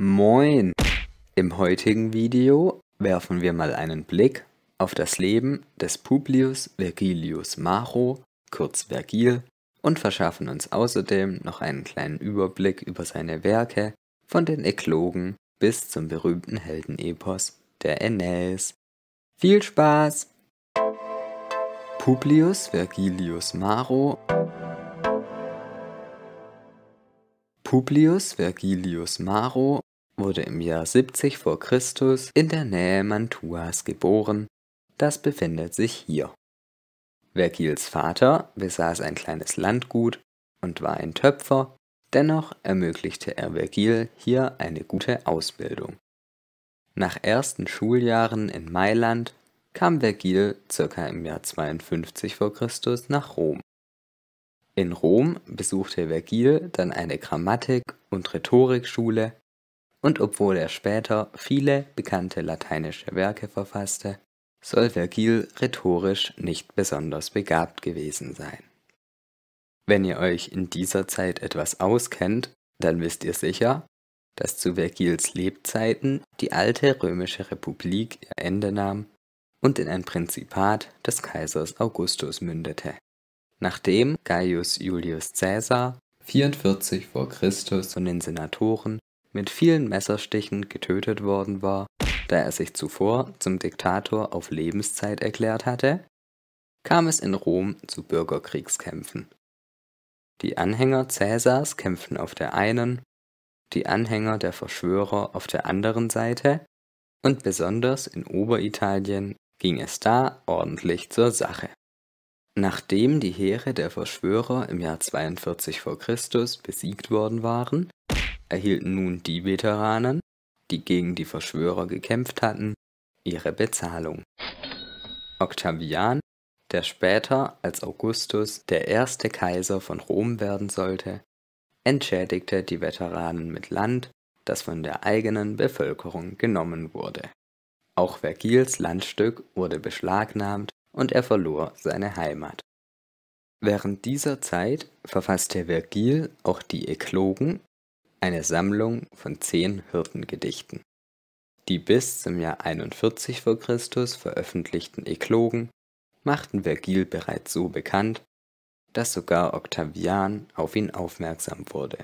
Moin! Im heutigen Video werfen wir mal einen Blick auf das Leben des Publius Vergilius Maro, kurz Vergil, und verschaffen uns außerdem noch einen kleinen Überblick über seine Werke, von den Eklogen bis zum berühmten Heldenepos der Aeneis. Viel Spaß! Publius Vergilius Maro Publius Vergilius Maro wurde im Jahr 70 v. Chr. in der Nähe Mantuas geboren, das befindet sich hier. Vergils Vater besaß ein kleines Landgut und war ein Töpfer, dennoch ermöglichte er Vergil hier eine gute Ausbildung. Nach ersten Schuljahren in Mailand kam Vergil ca. im Jahr 52 v. Chr. nach Rom. In Rom besuchte Vergil dann eine Grammatik- und Rhetorikschule, und obwohl er später viele bekannte lateinische Werke verfasste, soll Vergil rhetorisch nicht besonders begabt gewesen sein. Wenn ihr euch in dieser Zeit etwas auskennt, dann wisst ihr sicher, dass zu Vergils Lebzeiten die alte römische Republik ihr Ende nahm und in ein Prinzipat des Kaisers Augustus mündete. Nachdem Gaius Julius Caesar 44 vor Christus von den Senatoren mit vielen Messerstichen getötet worden war, da er sich zuvor zum Diktator auf Lebenszeit erklärt hatte, kam es in Rom zu Bürgerkriegskämpfen. Die Anhänger Caesars kämpften auf der einen, die Anhänger der Verschwörer auf der anderen Seite und besonders in Oberitalien ging es da ordentlich zur Sache. Nachdem die Heere der Verschwörer im Jahr 42 v. Chr. besiegt worden waren, erhielten nun die Veteranen, die gegen die Verschwörer gekämpft hatten, ihre Bezahlung. Octavian, der später als Augustus der erste Kaiser von Rom werden sollte, entschädigte die Veteranen mit Land, das von der eigenen Bevölkerung genommen wurde. Auch Vergils Landstück wurde beschlagnahmt und er verlor seine Heimat. Während dieser Zeit verfasste Vergil auch die Eklogen, eine Sammlung von zehn Hirtengedichten. Die bis zum Jahr 41 v. Chr. veröffentlichten Eklogen machten Vergil bereits so bekannt, dass sogar Octavian auf ihn aufmerksam wurde.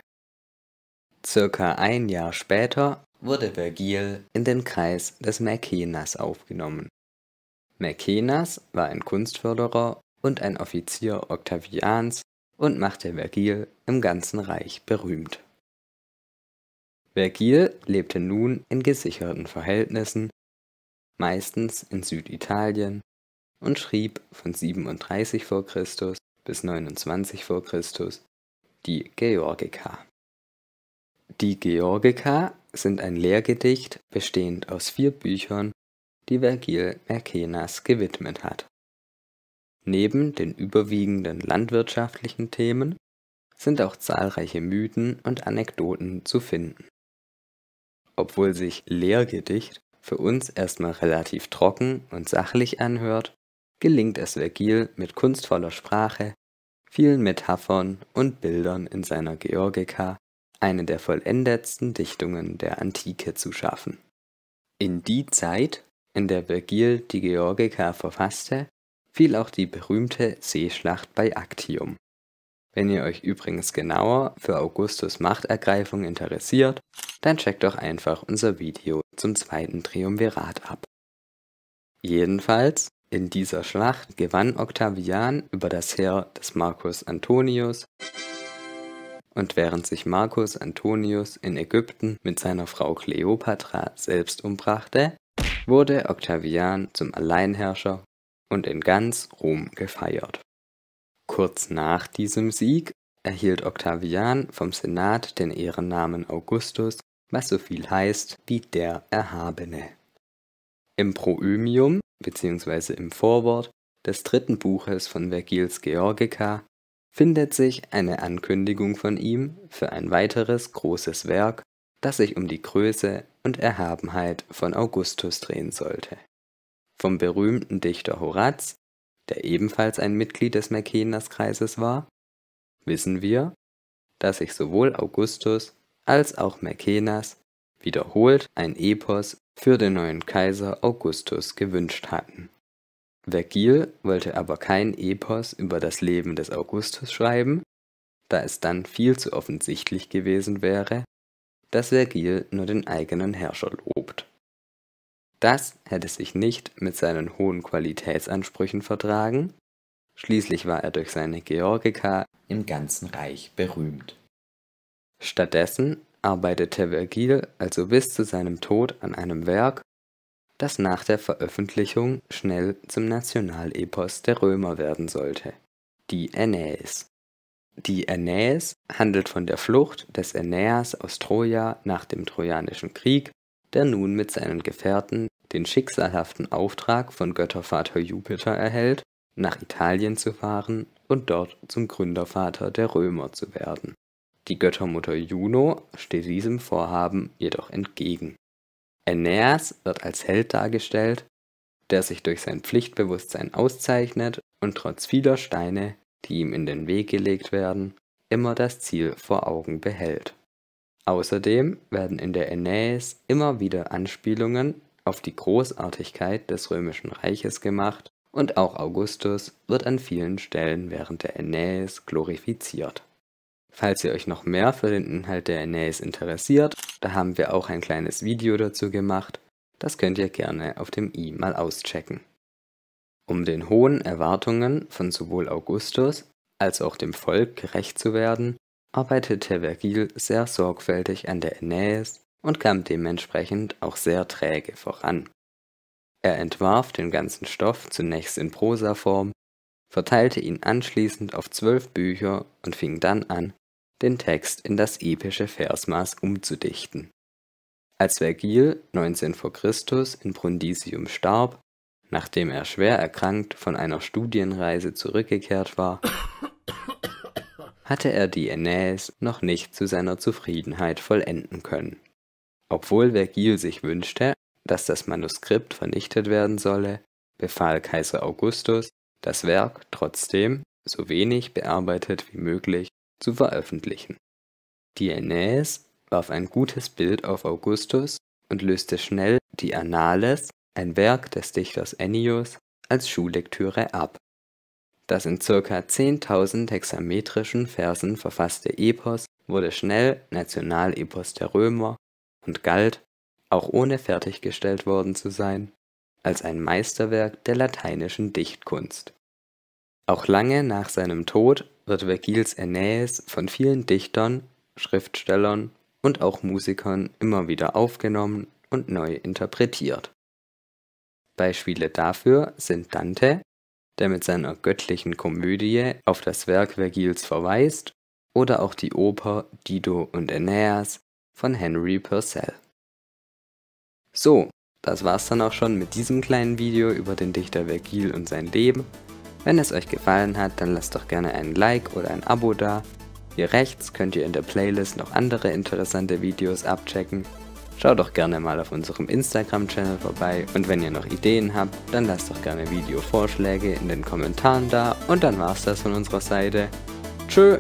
Circa ein Jahr später wurde Vergil in den Kreis des Mäkenas aufgenommen. Mercenas war ein Kunstförderer und ein Offizier Octavians und machte Vergil im ganzen Reich berühmt. Vergil lebte nun in gesicherten Verhältnissen, meistens in Süditalien, und schrieb von 37 v. Chr. bis 29 v. Chr. die Georgica. Die Georgica sind ein Lehrgedicht bestehend aus vier Büchern die Vergil Mercenas gewidmet hat. Neben den überwiegenden landwirtschaftlichen Themen sind auch zahlreiche Mythen und Anekdoten zu finden. Obwohl sich Lehrgedicht für uns erstmal relativ trocken und sachlich anhört, gelingt es Vergil mit kunstvoller Sprache, vielen Metaphern und Bildern in seiner Georgika eine der vollendetsten Dichtungen der Antike zu schaffen. In die Zeit, in der Vergil die Georgica verfasste, fiel auch die berühmte Seeschlacht bei Actium. Wenn ihr euch übrigens genauer für Augustus Machtergreifung interessiert, dann checkt doch einfach unser Video zum zweiten Triumvirat ab. Jedenfalls, in dieser Schlacht gewann Octavian über das Heer des Marcus Antonius und während sich Marcus Antonius in Ägypten mit seiner Frau Cleopatra selbst umbrachte, wurde Octavian zum Alleinherrscher und in ganz Rom gefeiert. Kurz nach diesem Sieg erhielt Octavian vom Senat den Ehrennamen Augustus, was so viel heißt wie der Erhabene. Im Proümium bzw. im Vorwort des dritten Buches von Vergils Georgica findet sich eine Ankündigung von ihm für ein weiteres großes Werk, das sich um die Größe und Erhabenheit von Augustus drehen sollte. Vom berühmten Dichter Horaz, der ebenfalls ein Mitglied des Merkeners-Kreises war, wissen wir, dass sich sowohl Augustus als auch Merkenas wiederholt ein Epos für den neuen Kaiser Augustus gewünscht hatten. Vergil wollte aber kein Epos über das Leben des Augustus schreiben, da es dann viel zu offensichtlich gewesen wäre, dass Vergil nur den eigenen Herrscher lobt. Das hätte sich nicht mit seinen hohen Qualitätsansprüchen vertragen, schließlich war er durch seine Georgika im ganzen Reich berühmt. Stattdessen arbeitete Vergil also bis zu seinem Tod an einem Werk, das nach der Veröffentlichung schnell zum Nationalepos der Römer werden sollte, die Aeneis. Die Aeneis handelt von der Flucht des Aeneas aus Troja nach dem Trojanischen Krieg, der nun mit seinen Gefährten den schicksalhaften Auftrag von Göttervater Jupiter erhält, nach Italien zu fahren und dort zum Gründervater der Römer zu werden. Die Göttermutter Juno steht diesem Vorhaben jedoch entgegen. Aeneas wird als Held dargestellt, der sich durch sein Pflichtbewusstsein auszeichnet und trotz vieler Steine die ihm in den Weg gelegt werden, immer das Ziel vor Augen behält. Außerdem werden in der Aeneis immer wieder Anspielungen auf die Großartigkeit des Römischen Reiches gemacht und auch Augustus wird an vielen Stellen während der Aeneis glorifiziert. Falls ihr euch noch mehr für den Inhalt der Aeneis interessiert, da haben wir auch ein kleines Video dazu gemacht, das könnt ihr gerne auf dem i mal auschecken. Um den hohen Erwartungen von sowohl Augustus als auch dem Volk gerecht zu werden, arbeitete Vergil sehr sorgfältig an der Aeneas und kam dementsprechend auch sehr träge voran. Er entwarf den ganzen Stoff zunächst in Prosaform, verteilte ihn anschließend auf zwölf Bücher und fing dann an, den Text in das epische Versmaß umzudichten. Als Vergil 19 vor Christus in Brundisium starb, nachdem er schwer erkrankt von einer Studienreise zurückgekehrt war, hatte er die Aeneas noch nicht zu seiner Zufriedenheit vollenden können. Obwohl Vergil sich wünschte, dass das Manuskript vernichtet werden solle, befahl Kaiser Augustus, das Werk trotzdem, so wenig bearbeitet wie möglich, zu veröffentlichen. Die Aeneas warf ein gutes Bild auf Augustus und löste schnell die Annales ein Werk des Dichters Ennius, als Schullektüre ab. Das in ca. 10.000 hexametrischen Versen verfasste Epos wurde schnell Nationalepos der Römer und galt, auch ohne fertiggestellt worden zu sein, als ein Meisterwerk der lateinischen Dichtkunst. Auch lange nach seinem Tod wird Vergils Aeneas von vielen Dichtern, Schriftstellern und auch Musikern immer wieder aufgenommen und neu interpretiert. Beispiele dafür sind Dante, der mit seiner göttlichen Komödie auf das Werk Vergils verweist, oder auch die Oper Dido und Aeneas von Henry Purcell. So, das war's dann auch schon mit diesem kleinen Video über den Dichter Vergil und sein Leben. Wenn es euch gefallen hat, dann lasst doch gerne ein Like oder ein Abo da. Hier rechts könnt ihr in der Playlist noch andere interessante Videos abchecken Schaut doch gerne mal auf unserem Instagram-Channel vorbei und wenn ihr noch Ideen habt, dann lasst doch gerne Videovorschläge in den Kommentaren da und dann war's das von unserer Seite. Tschö!